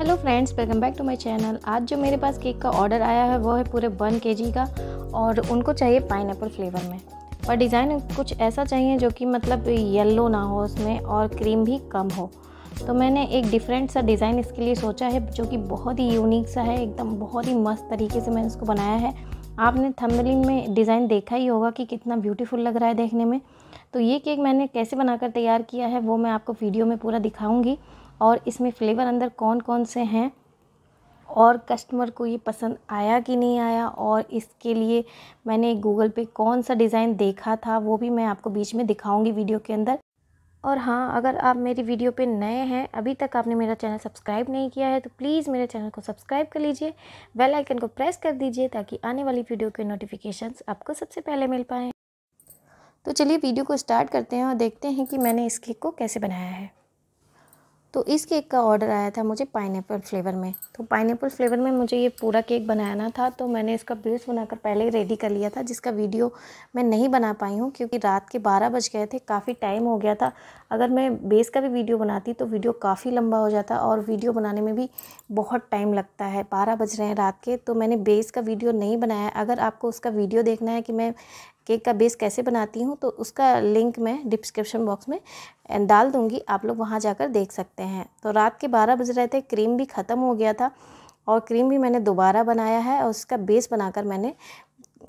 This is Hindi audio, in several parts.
hello friends welcome back to my channel आज जो मेरे पास केक का ऑर्डर आया है वो है पूरे वन के का और उनको चाहिए पाइन फ्लेवर में और डिज़ाइन कुछ ऐसा चाहिए जो कि मतलब येलो ना हो उसमें और क्रीम भी कम हो तो मैंने एक डिफरेंट सा डिज़ाइन इसके लिए सोचा है जो कि बहुत ही यूनिक सा है एकदम बहुत ही मस्त तरीके से मैंने इसको बनाया है आपने थंबलिंग में डिज़ाइन देखा ही होगा कि कितना ब्यूटीफुल लग रहा है देखने में तो ये केक मैंने कैसे बनाकर तैयार किया है वो मैं आपको वीडियो में पूरा दिखाऊंगी और इसमें फ़्लेवर अंदर कौन कौन से हैं और कस्टमर को ये पसंद आया कि नहीं आया और इसके लिए मैंने गूगल पे कौन सा डिज़ाइन देखा था वो भी मैं आपको बीच में दिखाऊंगी वीडियो के अंदर और हाँ अगर आप मेरी वीडियो पे नए हैं अभी तक आपने मेरा चैनल सब्सक्राइब नहीं किया है तो प्लीज़ मेरे चैनल को सब्सक्राइब कर लीजिए बेल आइकन को प्रेस कर दीजिए ताकि आने वाली वीडियो के नोटिफिकेशन आपको सबसे पहले मिल पाएँ तो चलिए वीडियो को स्टार्ट करते हैं और देखते हैं कि मैंने इस केक को कैसे बनाया है तो इस केक का ऑर्डर आया था मुझे पाइनएप्पल फ्लेवर में तो पाइनएप्पल फ्लेवर में मुझे ये पूरा केक बनाना था तो मैंने इसका बेस बनाकर पहले ही रेडी कर लिया था जिसका वीडियो मैं नहीं बना पाई हूँ क्योंकि रात के बारह बज गए थे काफ़ी टाइम हो गया था अगर मैं बेस का भी वीडियो बनाती तो वीडियो काफ़ी लंबा हो जाता और वीडियो बनाने में भी बहुत टाइम लगता है बारह बज रहे हैं रात के तो मैंने बेस का वीडियो नहीं बनाया अगर आपको उसका वीडियो देखना है कि मैं केक का बेस कैसे बनाती हूँ तो उसका लिंक मैं डिस्क्रिप्शन बॉक्स में डाल दूँगी आप लोग वहाँ जाकर देख सकते हैं तो रात के बारह बज रहे थे क्रीम भी ख़त्म हो गया था और क्रीम भी मैंने दोबारा बनाया है और उसका बेस बनाकर मैंने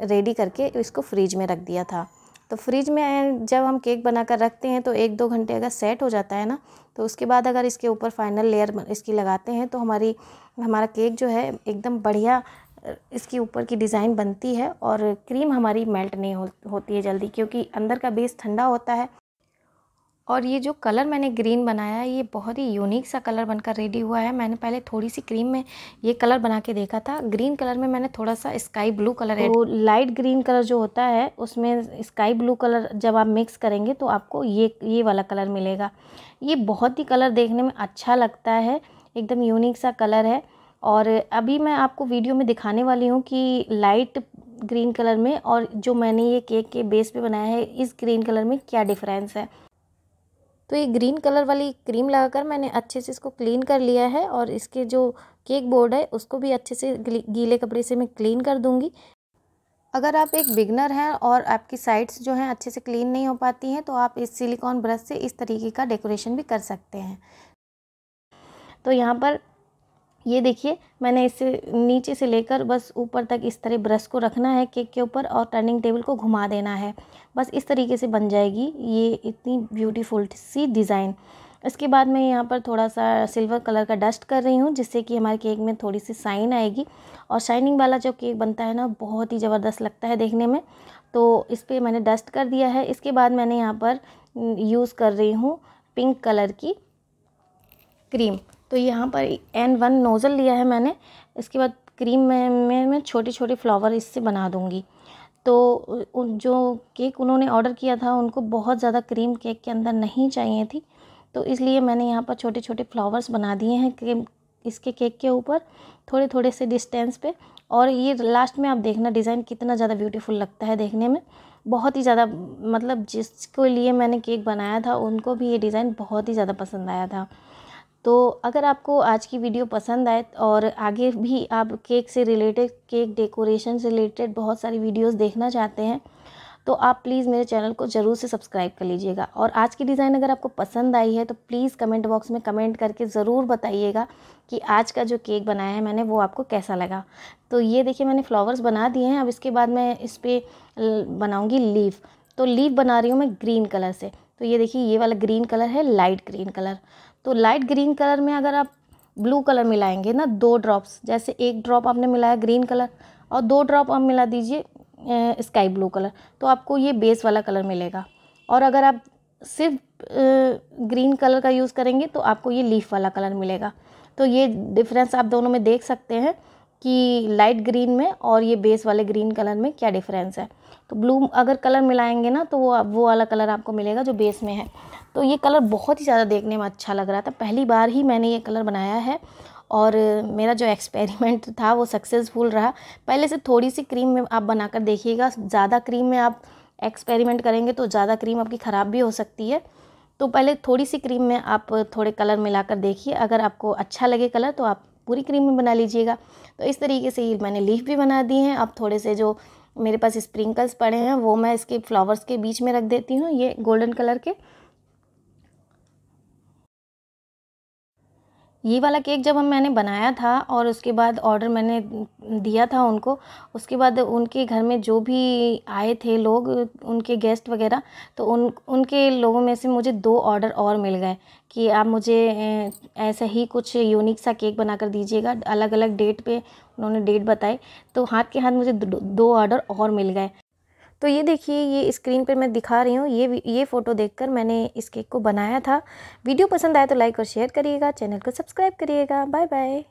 रेडी करके इसको फ्रिज में रख दिया था तो फ्रिज में जब हम केक बनाकर रखते हैं तो एक दो घंटे अगर सेट हो जाता है ना तो उसके बाद अगर इसके ऊपर फाइनल लेयर इसकी लगाते हैं तो हमारी हमारा केक जो है एकदम बढ़िया इसके ऊपर की डिज़ाइन बनती है और क्रीम हमारी मेल्ट नहीं होती है जल्दी क्योंकि अंदर का बेस ठंडा होता है और ये जो कलर मैंने ग्रीन बनाया है ये बहुत ही यूनिक सा कलर बनकर रेडी हुआ है मैंने पहले थोड़ी सी क्रीम में ये कलर बना के देखा था ग्रीन कलर में मैंने थोड़ा सा स्काई ब्लू कलर तो लाइट ग्रीन कलर जो होता है उसमें स्काई ब्लू कलर जब आप मिक्स करेंगे तो आपको ये ये वाला कलर मिलेगा ये बहुत ही कलर देखने में अच्छा लगता है एकदम यूनिक सा कलर है और अभी मैं आपको वीडियो में दिखाने वाली हूँ कि लाइट ग्रीन कलर में और जो मैंने ये केक के बेस पे बनाया है इस ग्रीन कलर में क्या डिफरेंस है तो ये ग्रीन कलर वाली क्रीम लगाकर मैंने अच्छे से इसको क्लीन कर लिया है और इसके जो केक बोर्ड है उसको भी अच्छे से गीले कपड़े से मैं क्लीन कर दूँगी अगर आप एक बिगनर हैं और आपकी साइड्स जो हैं अच्छे से क्लीन नहीं हो पाती हैं तो आप इस सिलिकॉन ब्रश से इस तरीके का डेकोरेशन भी कर सकते हैं तो यहाँ पर ये देखिए मैंने इसे नीचे से लेकर बस ऊपर तक इस तरह ब्रश को रखना है केक के ऊपर और टर्निंग टेबल को घुमा देना है बस इस तरीके से बन जाएगी ये इतनी ब्यूटीफुल सी डिज़ाइन इसके बाद मैं यहाँ पर थोड़ा सा सिल्वर कलर का डस्ट कर रही हूँ जिससे कि हमारे केक में थोड़ी सी शाइन आएगी और शाइनिंग वाला जो केक बनता है ना बहुत ही ज़बरदस्त लगता है देखने में तो इस पर मैंने डस्ट कर दिया है इसके बाद मैंने यहाँ पर यूज़ कर रही हूँ पिंक कलर की क्रीम तो यहाँ पर एन वन नोज़ल लिया है मैंने इसके बाद क्रीम में मैं मैं छोटे छोटे फ्लावर इससे बना दूँगी तो उन जो केक उन्होंने ऑर्डर किया था उनको बहुत ज़्यादा क्रीम केक के अंदर नहीं चाहिए थी तो इसलिए मैंने यहाँ पर छोटे छोटे फ्लावर्स बना दिए हैं क्रीम इसके केक के ऊपर थोड़े थोड़े से डिस्टेंस पे और ये लास्ट में आप देखना डिज़ाइन कितना ज़्यादा ब्यूटीफुल लगता है देखने में बहुत ही ज़्यादा मतलब जिसके लिए मैंने केक बनाया था उनको भी ये डिज़ाइन बहुत ही ज़्यादा पसंद आया था तो अगर आपको आज की वीडियो पसंद आए और आगे भी आप केक से रिलेटेड केक डेकोरेशन से रिलेटेड बहुत सारी वीडियोस देखना चाहते हैं तो आप प्लीज़ मेरे चैनल को ज़रूर से सब्सक्राइब कर लीजिएगा और आज की डिज़ाइन अगर आपको पसंद आई है तो प्लीज़ कमेंट बॉक्स में कमेंट करके ज़रूर बताइएगा कि आज का जो केक बनाया है मैंने वो आपको कैसा लगा तो ये देखिए मैंने फ्लावर्स बना दिए हैं अब इसके बाद मैं इस पर बनाऊँगी लीव तो लीव बना रही हूँ मैं ग्रीन कलर से तो ये देखिए ये वाला ग्रीन कलर है लाइट ग्रीन कलर तो लाइट ग्रीन कलर में अगर आप ब्लू कलर मिलाएंगे ना दो ड्रॉप्स जैसे एक ड्रॉप आपने मिलाया ग्रीन कलर और दो ड्रॉप आप मिला दीजिए स्काई ब्लू कलर तो आपको ये बेस वाला कलर मिलेगा और अगर आप सिर्फ ग्रीन कलर का यूज़ करेंगे तो आपको ये लीफ वाला कलर मिलेगा तो ये डिफरेंस आप दोनों में देख सकते हैं कि लाइट ग्रीन में और ये बेस वाले ग्रीन कलर में क्या डिफरेंस है तो ब्लू अगर कलर मिलाएंगे ना तो वो वो वाला कलर आपको मिलेगा जो बेस में है तो ये कलर बहुत ही ज़्यादा देखने में अच्छा लग रहा था पहली बार ही मैंने ये कलर बनाया है और मेरा जो एक्सपेरिमेंट था वो सक्सेसफुल रहा पहले से थोड़ी सी क्रीम में आप बनाकर देखिएगा ज़्यादा क्रीम में आप एक्सपेरिमेंट करेंगे तो ज़्यादा क्रीम आपकी ख़राब भी हो सकती है तो पहले थोड़ी सी क्रीम में आप थोड़े कलर मिलाकर देखिए अगर आपको अच्छा लगे कलर तो आप पूरी क्रीम में बना लीजिएगा तो इस तरीके से ये मैंने लीफ भी बना दी हैं अब थोड़े से जो मेरे पास स्प्रिंकल्स पड़े हैं वो मैं इसके फ्लावर्स के बीच में रख देती हूँ ये गोल्डन कलर के ये वाला केक जब हम मैंने बनाया था और उसके बाद ऑर्डर मैंने दिया था उनको उसके बाद उनके घर में जो भी आए थे लोग उनके गेस्ट वगैरह तो उन उनके लोगों में से मुझे दो ऑर्डर और मिल गए कि आप मुझे ऐसा ही कुछ यूनिक सा केक बना कर दीजिएगा अलग अलग डेट पे उन्होंने डेट बताई तो हाथ के हाथ मुझे दो ऑर्डर और मिल गए तो ये देखिए ये स्क्रीन पर मैं दिखा रही हूँ ये ये फ़ोटो देखकर मैंने इस केक को बनाया था वीडियो पसंद आए तो लाइक और शेयर करिएगा चैनल को सब्सक्राइब करिएगा बाय बाय